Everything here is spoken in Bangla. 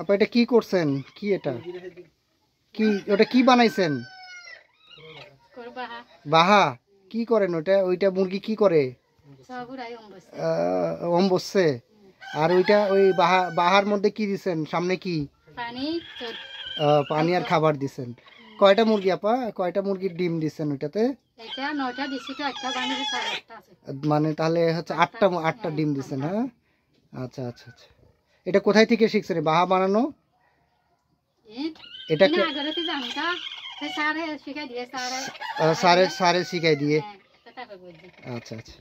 আপা এটা কি করছেন কি এটা কি ওটা কি বানাইছেন বাহা কি করেন ওটা ওইটা মুরগি কি করে অম বসছে আর ওইটা ওই বাহা বাহার মধ্যে কি দিছেন সামনে কি পানি আর খাবার দিছেন কয়টা মুরগি আপা কয়টা মুরগির ডিম দিছেন ওইটাতে মানে তাহলে হচ্ছে আটটা আটটা হ্যাঁ, ডিম দিছেন হ্যাঁ আচ্ছা আচ্ছা আচ্ছা এটা কোত্থাই থেকে শিখছ রে বাহা বানানো এটা কে না ঘরতে জানতা আমি सारे শেখাই দিয়ে सारे सारे सारे सिखাই দিয়ে আচ্ছা আচ্ছা